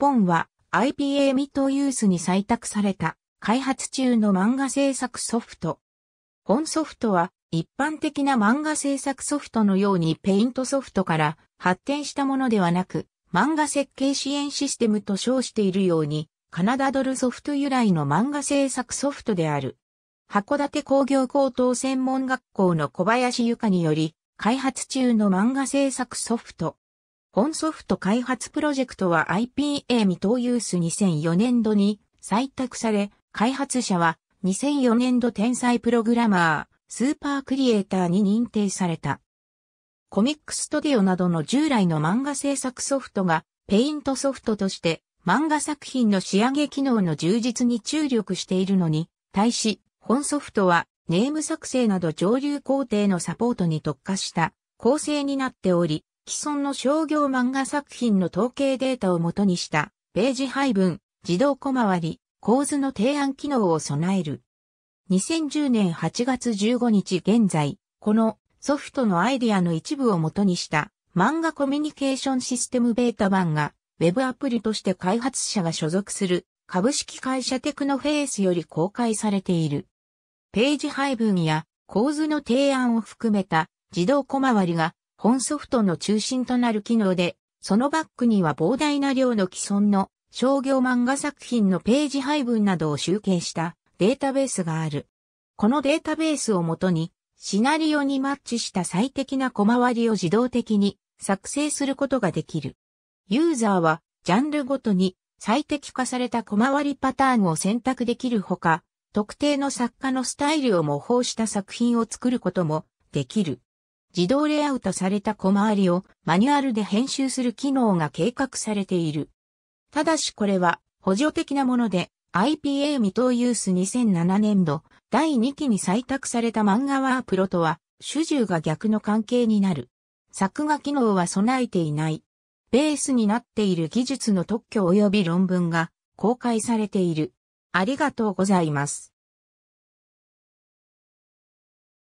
本は IPA ミトユースに採択された開発中の漫画制作ソフト。本ソフトは一般的な漫画制作ソフトのようにペイントソフトから発展したものではなく、漫画設計支援システムと称しているように、カナダドルソフト由来の漫画制作ソフトである。函館工業高等専門学校の小林由香により、開発中の漫画制作ソフト。本ソフト開発プロジェクトは IPA 未踏ユース2004年度に採択され、開発者は2004年度天才プログラマー、スーパークリエイターに認定された。コミックストディオなどの従来の漫画制作ソフトが、ペイントソフトとして漫画作品の仕上げ機能の充実に注力しているのに、対し、本ソフトはネーム作成など上流工程のサポートに特化した構成になっており、既存の商業漫画作品の統計データをもとにしたページ配分、自動小回り、構図の提案機能を備える。2010年8月15日現在、このソフトのアイディアの一部をもとにした漫画コミュニケーションシステムベータ版が Web アプリとして開発者が所属する株式会社テクノフェースより公開されている。ページ配分や構図の提案を含めた自動小回りが本ソフトの中心となる機能で、そのバックには膨大な量の既存の商業漫画作品のページ配分などを集計したデータベースがある。このデータベースをもとに、シナリオにマッチした最適な小回りを自動的に作成することができる。ユーザーは、ジャンルごとに最適化された小回りパターンを選択できるほか、特定の作家のスタイルを模倣した作品を作ることもできる。自動レイアウトされた小回りをマニュアルで編集する機能が計画されている。ただしこれは補助的なもので IPA 未踏ユース2007年度第2期に採択された漫画ワープロとは主従が逆の関係になる。作画機能は備えていない。ベースになっている技術の特許及び論文が公開されている。ありがとうございます。